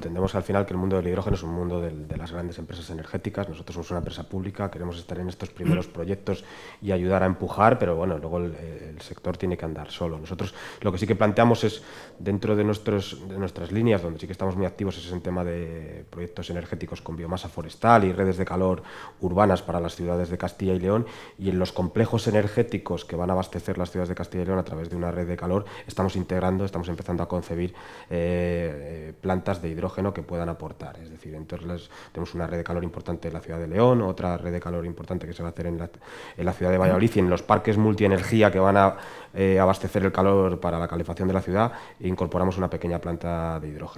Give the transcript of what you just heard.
Entendemos al final que el mundo del hidrógeno es un mundo de, las grandes empresas energéticas. Nosotros somos una empresa pública, queremos estar en estos primeros mm. proyectos y ayudar a empujar, pero bueno, luego el, sector tiene que andar solo. Nosotros lo que sí que planteamos es, dentro de, nuestros, nuestras líneas, donde sí que estamos muy activos, es en tema de proyectos energéticos con biomasa forestal y redes de calor urbanas para las ciudades de Castilla y León. Y en los complejos energéticos que van a abastecer las ciudades de Castilla y León a través de una red de calor, estamos integrando, estamos empezando a concebir eh, eh, plantas de hidrógeno que puedan aportar. Es decir, entonces tenemos una red de calor importante en la ciudad de León, otra red de calor importante que se va a hacer en la, ciudad de Valladolid y en los parques multienergía que van a eh, abastecer el calor para la calefacción de la ciudad, incorporamos una pequeña planta de hidrógeno.